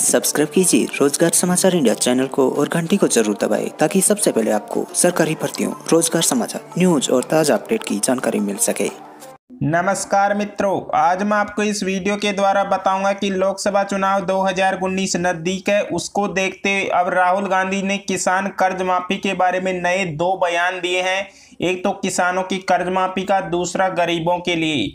subscribe कीजिए रोजगार समाचार इंडिया चैनल को और घंटी को जरूर दबाएं ताकि सबसे पहले आपको सरकारी भर्तियों रोजगार समाचार न्यूज और ताज़ा अपडेट की जानकारी मिल सके नमस्कार मित्रों आज मैं आपको इस वीडियो के द्वारा बताऊंगा कि लोकसभा चुनाव 2019 नज़दीक है उसको देखते अब राहुल गांधी ने किसान कर्ज माफी के बारे में नए दो बयान दिए हैं एक तो किसानों की कर्ज माफी का दूसरा गरीबों के लिए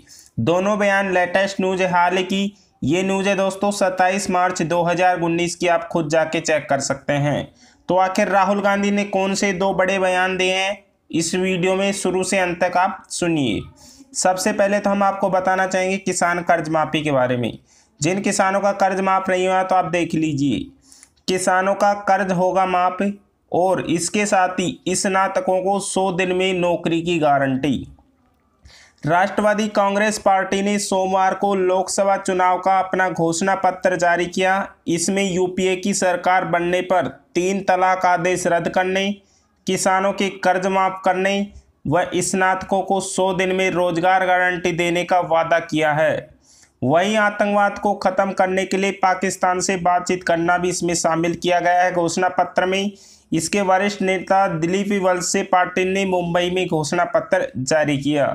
दोनों बयान लेटेस्ट न्यूज है हाल की ये न्यूज़ है दोस्तों 27 मार्च 2019 की आप खुद जाके चेक कर सकते हैं तो आखिर राहुल गांधी ने कौन से दो बड़े बयान दिए हैं इस वीडियो में शुरू से अंत तक आप सुनिए सबसे पहले तो हम आपको बताना चाहेंगे किसान कर्ज माफ़ी के बारे में जिन किसानों का कर्ज माफ़ नहीं हुआ तो आप देख लीजिए किसानों का कर्ज होगा माफ़ और इसके साथ ही इस स्नातकों को सौ दिन में नौकरी की गारंटी राष्ट्रवादी कांग्रेस पार्टी ने सोमवार को लोकसभा चुनाव का अपना घोषणा पत्र जारी किया इसमें यूपीए की सरकार बनने पर तीन तलाक आदेश रद्द करने किसानों के कर्ज माफ करने व स्नातकों को सौ दिन में रोजगार गारंटी देने का वादा किया है वहीं आतंकवाद को ख़त्म करने के लिए पाकिस्तान से बातचीत करना भी इसमें शामिल किया गया है घोषणा पत्र में इसके वरिष्ठ नेता दिलीप वल्से पाटिल ने मुंबई में घोषणा पत्र जारी किया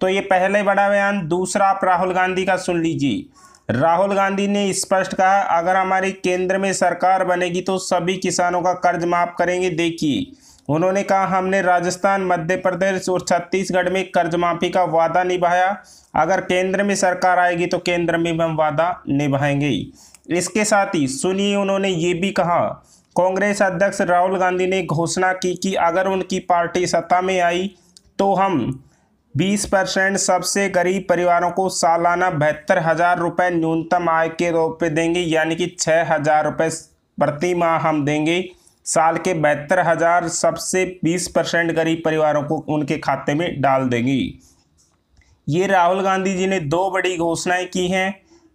तो ये पहले बड़ा बयान दूसरा आप राहुल गांधी का सुन लीजिए राहुल गांधी ने स्पष्ट कहा अगर हमारी केंद्र में सरकार बनेगी तो सभी किसानों का कर्ज माफ करेंगे देखिए उन्होंने कहा हमने राजस्थान मध्य प्रदेश और छत्तीसगढ़ में कर्ज माफी का वादा निभाया अगर केंद्र में सरकार आएगी तो केंद्र में भी हम वादा निभाएंगे इसके साथ ही सुनिए उन्होंने ये भी कहा कांग्रेस अध्यक्ष राहुल गांधी ने घोषणा की कि अगर उनकी पार्टी सत्ता में आई तो हम 20 परसेंट सबसे गरीब परिवारों को सालाना बहत्तर हज़ार रुपये न्यूनतम आय के रूप में देंगे यानी कि छः हज़ार रुपये प्रति माह हम देंगे साल के बहत्तर हज़ार सबसे 20 परसेंट गरीब परिवारों को उनके खाते में डाल देंगी ये राहुल गांधी जी ने दो बड़ी घोषणाएं की हैं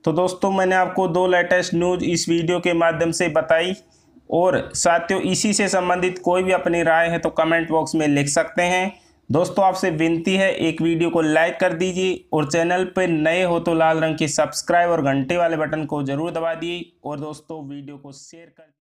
तो दोस्तों मैंने आपको दो लेटेस्ट न्यूज़ इस वीडियो के माध्यम से बताई और साथियों इसी से संबंधित कोई भी अपनी राय है तो कमेंट बॉक्स में लिख सकते हैं दोस्तों आपसे विनती है एक वीडियो को लाइक कर दीजिए और चैनल पर नए हो तो लाल रंग की सब्सक्राइब और घंटे वाले बटन को जरूर दबा दिए और दोस्तों वीडियो को शेयर कर